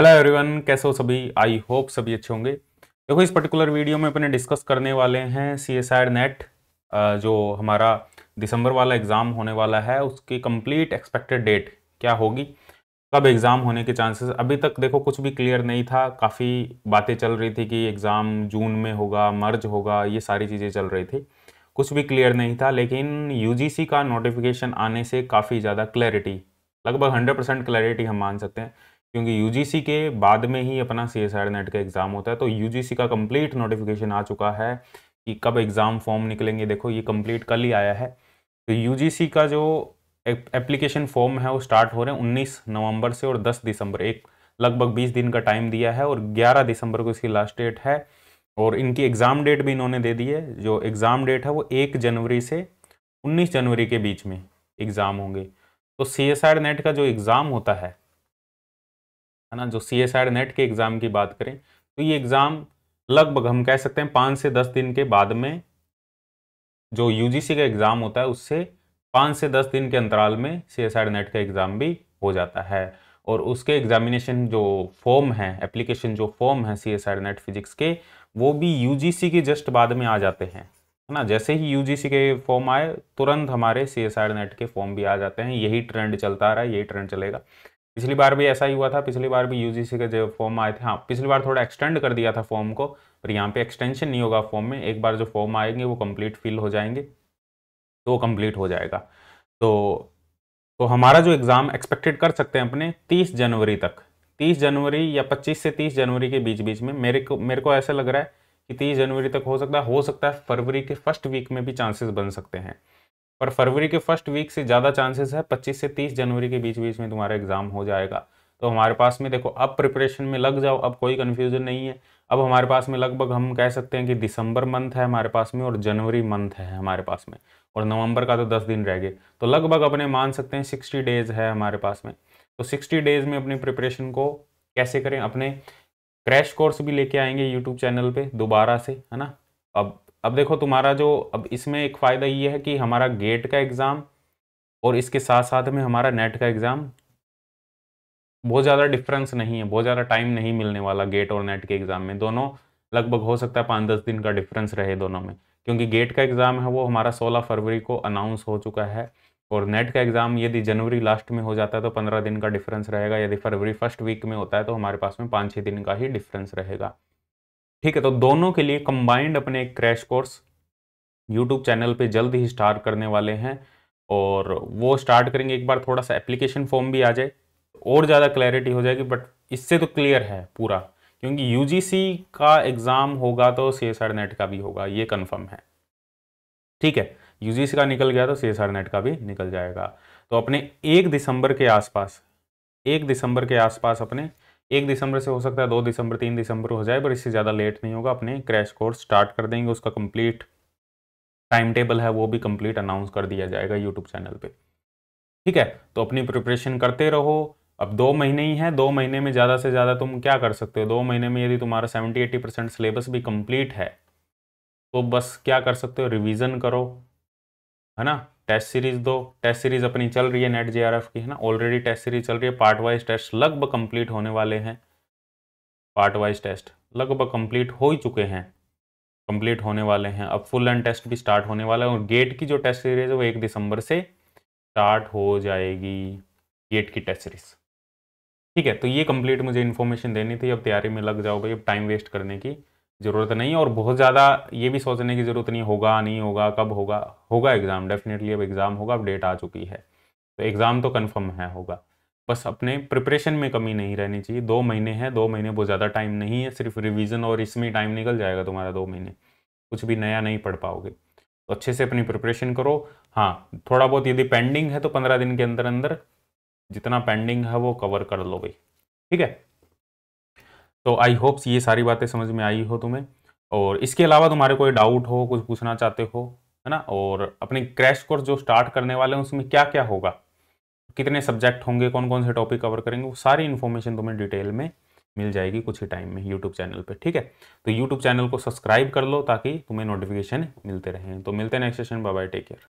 hello everyone कैसे हो सभी आई होप सभी अच्छे होंगे देखो इस पर्टिकुलर वीडियो में अपने डिस्कस करने वाले हैं सी एस आर नेट जो हमारा दिसंबर वाला एग्ज़ाम होने वाला है उसकी कंप्लीट एक्सपेक्टेड डेट क्या होगी कब एग्ज़ाम होने के चांसेस अभी तक देखो कुछ भी क्लियर नहीं था काफ़ी बातें चल रही थी कि एग्ज़ाम जून में होगा मर्ज होगा ये सारी चीज़ें चल रही थी कुछ भी क्लियर नहीं था लेकिन यू का नोटिफिकेशन आने से काफ़ी ज़्यादा क्लैरिटी लगभग हंड्रेड परसेंट क्लैरिटी हम मान सकते हैं क्योंकि यू के बाद में ही अपना सी एस नेट का एग्ज़ाम होता है तो यू का कंप्लीट नोटिफिकेशन आ चुका है कि कब एग्ज़ाम फॉर्म निकलेंगे देखो ये कंप्लीट कल ही आया है तो यू का जो एप्लीकेशन फॉर्म है वो स्टार्ट हो रहे हैं उन्नीस नवम्बर से और दस दिसंबर एक लगभग बीस दिन का टाइम दिया है और ग्यारह दिसंबर को इसकी लास्ट डेट है और इनकी एग्ज़ाम डेट भी इन्होंने दे दी है जो एग्ज़ाम डेट है वो एक जनवरी से उन्नीस जनवरी के बीच में एग्ज़ाम होंगे तो सी नेट का जो एग्ज़ाम होता है है ना जो सी एस आर नेट के एग्ज़ाम की बात करें तो ये एग्ज़ाम लगभग हम कह सकते हैं पाँच से दस दिन के बाद में जो यूजीसी का एग्ज़ाम होता है उससे पाँच से दस दिन के अंतराल में सी एस आर नेट का एग्ज़ाम भी हो जाता है और उसके एग्ज़ामिनेशन जो फॉर्म है एप्लीकेशन जो फॉर्म है C S R NET physics के वो भी सी के जस्ट बाद में आ जाते हैं है ना जैसे ही सी के फॉर्म आए तुरंत हमारे सी एस आर नेट के फॉर्म भी आ जाते हैं यही ट्रेंड चलता आ रहा है यही ट्रेंड चलेगा पिछली बार भी ऐसा ही हुआ था पिछली बार भी यूजीसी के जो फॉर्म आए थे हाँ पिछली बार थोड़ा एक्सटेंड कर दिया था फॉर्म को पर यहाँ पे एक्सटेंशन नहीं होगा फॉर्म में एक बार जो फॉर्म आएंगे वो कंप्लीट फिल हो जाएंगे तो कंप्लीट हो जाएगा तो तो हमारा जो एग्ज़ाम एक्सपेक्टेड कर सकते हैं अपने तीस जनवरी तक तीस जनवरी या पच्चीस से तीस जनवरी के बीच बीच में मेरे को मेरे को ऐसा लग रहा है कि तीस जनवरी तक हो सकता है हो सकता है फरवरी के फर्स्ट वीक में भी चांसेस बन सकते हैं पर फरवरी के फर्स्ट वीक से ज़्यादा चांसेस है पच्चीस से तीस जनवरी के बीच बीच में तुम्हारा एग्ज़ाम हो जाएगा तो हमारे पास में देखो अब प्रिपरेशन में लग जाओ अब कोई कन्फ्यूज़न नहीं है अब हमारे पास में लगभग हम कह सकते हैं कि दिसंबर मंथ है हमारे पास में और जनवरी मंथ है हमारे पास में और नवंबर का तो दस दिन रह गए तो लगभग अपने मान सकते हैं सिक्सटी डेज़ है हमारे पास में तो सिक्सटी डेज़ में अपनी प्रिपरेशन को कैसे करें अपने क्रैश कोर्स भी लेके आएंगे यूट्यूब चैनल पे दोबारा से है ना अब अब देखो तुम्हारा जो अब इसमें एक फ़ायदा ये है कि हमारा गेट का एग्ज़ाम और इसके साथ साथ में हमारा नेट का एग्ज़ाम बहुत ज़्यादा डिफरेंस नहीं है बहुत ज़्यादा टाइम नहीं मिलने वाला गेट और नेट के एग्ज़ाम में दोनों लगभग हो सकता है पाँच दस दिन का डिफरेंस रहे दोनों में क्योंकि गेट का एग्ज़ाम है वो हमारा सोलह फरवरी को अनाउंस हो चुका है और नेट का एग्ज़ाम यदि जनवरी लास्ट में हो जाता है तो पंद्रह दिन का डिफरेंस रहेगा यदि फरवरी फर्स्ट वीक में होता है तो हमारे पास में पाँच छः दिन का ही डिफरेंस रहेगा ठीक है तो दोनों के लिए कंबाइंड अपने एक क्रैश कोर्स यूट्यूब चैनल पे जल्द ही स्टार्ट करने वाले हैं और वो स्टार्ट करेंगे एक बार थोड़ा सा एप्लीकेशन फॉर्म भी आ जाए और ज़्यादा क्लैरिटी हो जाएगी बट इससे तो क्लियर है पूरा क्योंकि यू का एग्ज़ाम होगा तो सी नेट का भी होगा ये कन्फर्म है ठीक है यू का निकल गया तो सी नेट का भी निकल जाएगा तो अपने एक दिसंबर के आसपास एक दिसंबर के आसपास अपने एक दिसंबर से हो सकता है दो दिसंबर तीन दिसंबर हो जाए पर इससे ज़्यादा लेट नहीं होगा अपने क्रैश कोर्स स्टार्ट कर देंगे उसका कंप्लीट टाइम टेबल है वो भी कंप्लीट अनाउंस कर दिया जाएगा यूट्यूब चैनल पे ठीक है तो अपनी प्रिपरेशन करते रहो अब दो महीने ही हैं दो महीने में ज़्यादा से ज़्यादा तुम क्या कर सकते हो दो महीने में यदि तुम्हारा सेवेंटी एट्टी परसेंट सिलेबस भी कंप्लीट है तो बस क्या कर सकते हो रिविजन करो है ना टेस्ट सीरीज दो टेस्ट सीरीज अपनी चल रही है नेट जे की है ना ऑलरेडी टेस्ट सीरीज चल रही है पार्ट वाइज टेस्ट लगभग कंप्लीट होने वाले हैं पार्ट वाइज टेस्ट लगभग कंप्लीट हो ही चुके हैं कंप्लीट होने वाले हैं अब फुल एंड टेस्ट भी स्टार्ट होने वाला है और गेट की जो टेस्ट सीरीज है वो एक दिसंबर से स्टार्ट हो जाएगी गेट की टेस्ट सीरीज ठीक है तो ये कंप्लीट मुझे इन्फॉर्मेशन देनी थी अब तैयारी में लग जाओ भाई अब टाइम वेस्ट करने की ज़रूरत नहीं और बहुत ज़्यादा ये भी सोचने की ज़रूरत नहीं होगा नहीं होगा कब होगा होगा एग्ज़ाम डेफिनेटली अब एग्ज़ाम होगा अब डेट आ चुकी है तो एग्ज़ाम तो कन्फर्म है होगा बस अपने प्रिपरेशन में कमी नहीं रहनी चाहिए दो महीने हैं दो महीने बहुत ज़्यादा टाइम नहीं है सिर्फ रिविज़न और इसमें टाइम निकल जाएगा तुम्हारा दो महीने कुछ भी नया नहीं पढ़ पाओगे तो अच्छे से अपनी प्रिपरेशन करो हाँ थोड़ा बहुत यदि पेंडिंग है तो पंद्रह दिन के अंदर अंदर जितना पेंडिंग है वो कवर कर लो भाई ठीक है तो आई होप्स ये सारी बातें समझ में आई हो तुम्हें और इसके अलावा तुम्हारे कोई डाउट हो कुछ पूछना चाहते हो है ना और अपने क्रैश कोर्स जो स्टार्ट करने वाले हैं उसमें क्या क्या होगा कितने सब्जेक्ट होंगे कौन कौन से टॉपिक कवर करेंगे वो सारी इन्फॉर्मेशन तुम्हें डिटेल में मिल जाएगी कुछ ही टाइम में यूट्यूब चैनल पे ठीक है तो यूट्यूब चैनल को सब्सक्राइब कर लो ताकि तुम्हें नोटिफिकेशन मिलते रहें तो मिलते हैं next session bye bye take care